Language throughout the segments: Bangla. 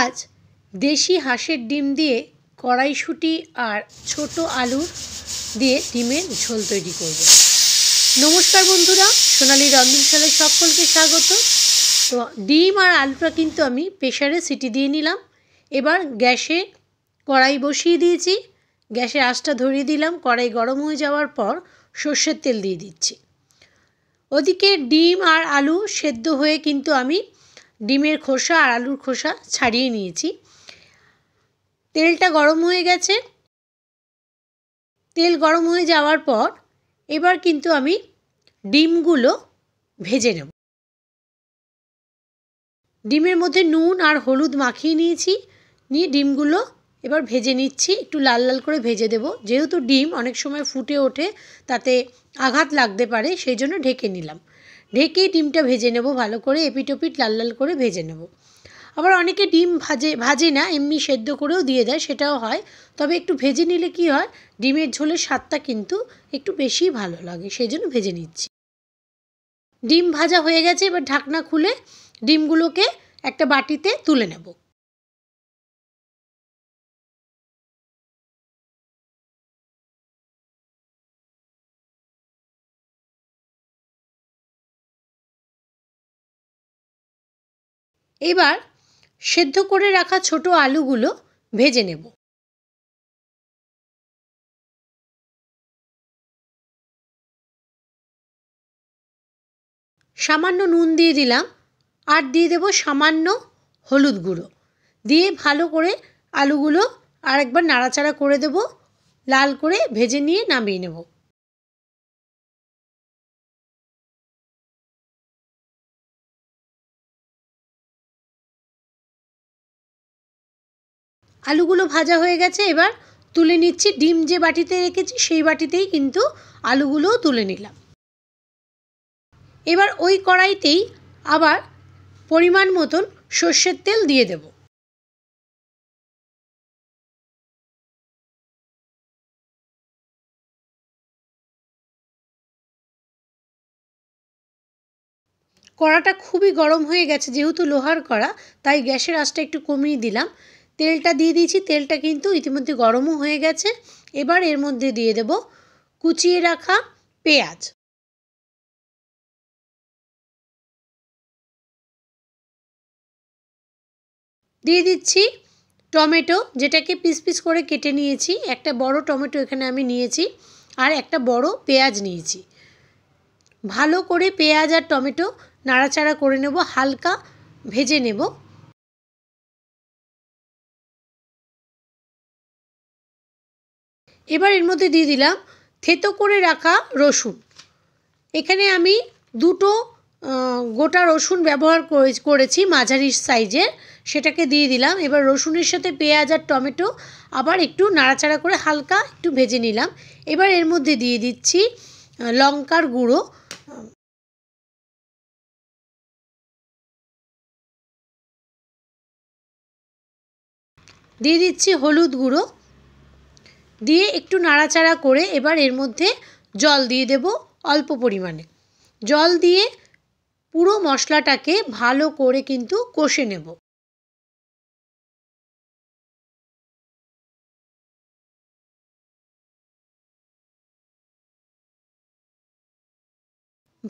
আজ দেশি হাঁসের ডিম দিয়ে কড়াইশুঁটি আর ছোট আলু দিয়ে ডিমের ঝোল তৈরি করব নমস্কার বন্ধুরা সোনালি রন্ধনশালায় সকলকে স্বাগত তো ডিম আর আলুটা কিন্তু আমি প্রেশারে সিটি দিয়ে নিলাম এবার গ্যাসে কড়াই বসিয়ে দিয়েছি গ্যাসে আঁচটা ধরিয়ে দিলাম কড়াই গরম হয়ে যাওয়ার পর সর্ষের তেল দিয়ে দিচ্ছি ওদিকে ডিম আর আলু সেদ্ধ হয়ে কিন্তু আমি ডিমের খোসা আর আলুর খোসা ছাড়িয়ে নিয়েছি তেলটা গরম হয়ে গেছে তেল গরম হয়ে যাওয়ার পর এবার কিন্তু আমি ডিমগুলো ভেজে নেব ডিমের মধ্যে নুন আর হলুদ মাখিয়ে নিয়েছি নিয়ে ডিমগুলো এবার ভেজে নিচ্ছি একটু লাল লাল করে ভেজে দেব যেহেতু ডিম অনেক সময় ফুটে ওঠে তাতে আঘাত লাগতে পারে সেই জন্য ঢেকে নিলাম ঢেকেই ডিমটা ভেজে নেব ভালো করে এপিটোপিট লাল লাল করে ভেজে নেব আবার অনেকে ডিম ভাজে ভাজে না এমনি সেদ্ধ করেও দিয়ে দেয় সেটাও হয় তবে একটু ভেজে নিলে কি হয় ডিমের ঝোলের স্বাদটা কিন্তু একটু বেশি ভালো লাগে সেই জন্য ভেজে নিচ্ছি ডিম ভাজা হয়ে গেছে এবার ঢাকনা খুলে ডিমগুলোকে একটা বাটিতে তুলে নেবো এবার সেদ্ধ করে রাখা ছোট আলুগুলো ভেজে নেব সামান্য নুন দিয়ে দিলাম আর দিয়ে দেব সামান্য হলুদ গুঁড়ো দিয়ে ভালো করে আলুগুলো আরেকবার নাড়াচাড়া করে দেব লাল করে ভেজে নিয়ে নামিয়ে নেবো আলুগুলো ভাজা হয়ে গেছে এবার তুলে নিচ্ছি ডিম যে বাটিতে রেখেছি সেই বাটিতেই কিন্তু আলুগুলোও তুলে নিলাম এবার ওই কড়াইতেই আবার পরিমাণ মতন সর্ষের তেল দিয়ে দেব কড়াটা খুবই গরম হয়ে গেছে যেহেতু লোহার কড়া তাই গ্যাসের আঁচটা একটু কমিয়ে দিলাম তেলটা দিয়ে দিয়েছি তেলটা কিন্তু ইতিমধ্যে গরমও হয়ে গেছে এবার এর মধ্যে দিয়ে দেব কুচিয়ে রাখা পেঁয়াজ দিয়ে দিচ্ছি টমেটো যেটাকে পিস পিস করে কেটে নিয়েছি একটা বড় টমেটো এখানে আমি নিয়েছি আর একটা বড় পেঁয়াজ নিয়েছি ভালো করে পেঁয়াজ আর টমেটো নাড়াচাড়া করে নেব হালকা ভেজে নেব এবার এর মধ্যে দিয়ে দিলাম থেতো করে রাখা রসুন এখানে আমি দুটো গোটা রসুন ব্যবহার করেছি মাঝারি সাইজের সেটাকে দিয়ে দিলাম এবার রসুনের সাথে পেঁয়াজ আর টমেটো আবার একটু নাড়াচাড়া করে হালকা একটু ভেজে নিলাম এবার এর মধ্যে দিয়ে দিচ্ছি লঙ্কার গুঁড়ো দিয়ে দিচ্ছি হলুদ গুঁড়ো দিয়ে একটু নাড়াচাড়া করে এবার এর মধ্যে জল দিয়ে দেব অল্প পরিমাণে জল দিয়ে পুরো মশলাটাকে ভালো করে কিন্তু কষে নেব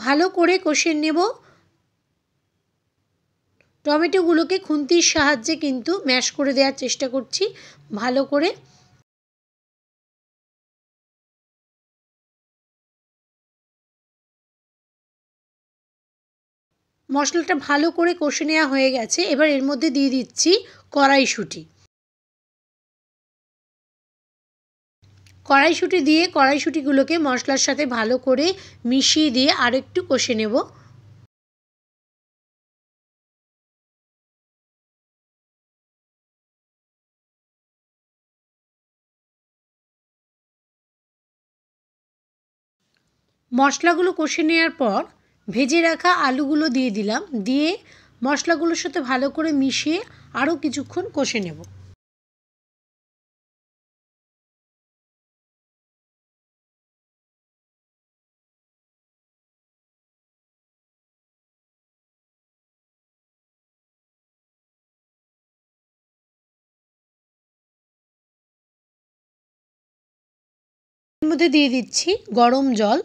ভালো করে কষে নেব টমেটোগুলোকে খুন্তির সাহায্যে কিন্তু ম্যাশ করে দেওয়ার চেষ্টা করছি ভালো করে মশলাটা ভালো করে কষে নেওয়া হয়ে গেছে এবার এর মধ্যে দিয়ে দিচ্ছি কড়াইশুঁটি কড়াইশুঁটি দিয়ে কড়াইশুঁটিগুলোকে মশলার সাথে ভালো করে মিশিয়ে দিয়ে আরেকটু কষে নেব মশলাগুলো কষে নেওয়ার পর ভেজে রাখা আলুগুলো দিয়ে দিলাম দিয়ে মশলাগুলোর সাথে ভালো করে মিশিয়ে আরও কিছুক্ষণ কষে নেব মধ্যে দিয়ে দিচ্ছি গরম জল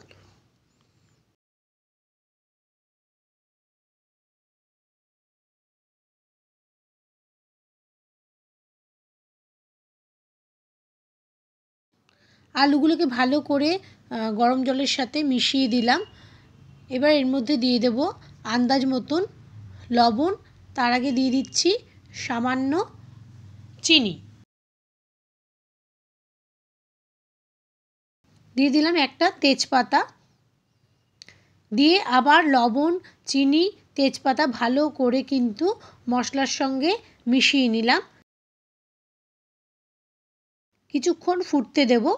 আলুগুলোকে ভালো করে গরম জলের সাথে মিশিয়ে দিলাম এবার এর মধ্যে দিয়ে দেব আন্দাজ মতন লবণ তার আগে দিয়ে দিচ্ছি সামান্য চিনি দিয়ে দিলাম একটা তেজপাতা দিয়ে আবার লবণ চিনি তেজপাতা ভালো করে কিন্তু মশলার সঙ্গে মিশিয়ে নিলাম কিছুক্ষণ ফুটতে দেবো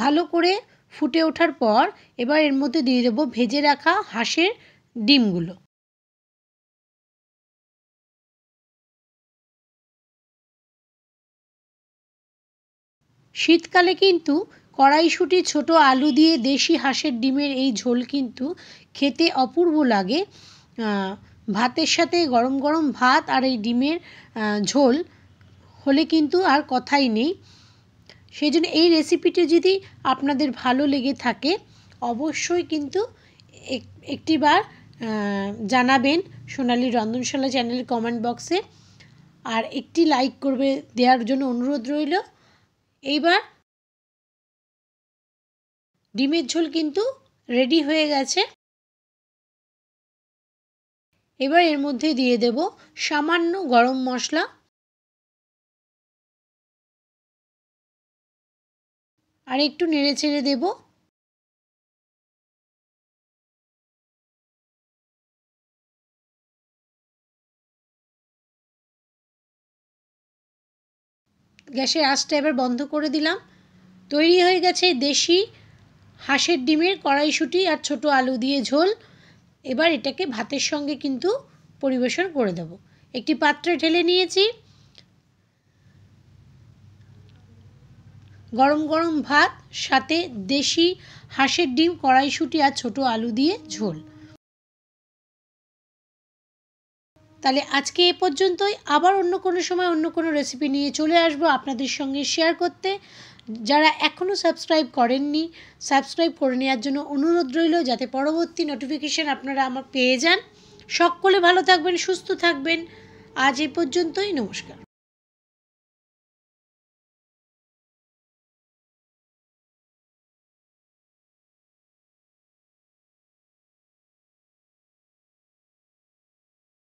ভালো করে ফুটে ওঠার পর এবার এর মধ্যে দিয়ে দেবো ভেজে রাখা হাঁসের ডিমগুলো শীতকালে কিন্তু কড়াইশুঁটি ছোট আলু দিয়ে দেশি হাঁসের ডিমের এই ঝোল কিন্তু খেতে অপূর্ব লাগে ভাতের সাথে গরম গরম ভাত আর এই ডিমের ঝোল হলে কিন্তু আর কথাই নেই সেই জন্য এই রেসিপিটি যদি আপনাদের ভালো লেগে থাকে অবশ্যই কিন্তু একটিবার জানাবেন সোনালি রন্ধনশালা চ্যানেলের কমেন্ট বক্সে আর একটি লাইক করবে দেওয়ার জন্য অনুরোধ রইল এইবার ডিমের ঝোল কিন্তু রেডি হয়ে গেছে এবার এর মধ্যে দিয়ে দেব সামান্য গরম মশলা আর একটু নেড়ে ছেড়ে দেবো গ্যাসের আঁচটা এবার বন্ধ করে দিলাম তৈরি হয়ে গেছে দেশি হাঁসের ডিমের কড়াইশুটি আর ছোট আলু দিয়ে ঝোল এবার এটাকে ভাতের সঙ্গে কিন্তু পরিবেশন করে দেব একটি পাত্রে ঢেলে নিয়েছি গরম গরম ভাত সাথে দেশি হাঁসের ডিম কড়াইশুঁটি আর ছোট আলু দিয়ে ঝোল তাহলে আজকে এ পর্যন্তই আবার অন্য কোনো সময় অন্য কোনো রেসিপি নিয়ে চলে আসবো আপনাদের সঙ্গে শেয়ার করতে যারা এখনও সাবস্ক্রাইব করেননি সাবস্ক্রাইব করে নেওয়ার জন্য অনুরোধ রইল যাতে পরবর্তী নোটিফিকেশান আপনারা আমার পেয়ে যান সকলে ভালো থাকবেন সুস্থ থাকবেন আজ এ পর্যন্তই নমস্কার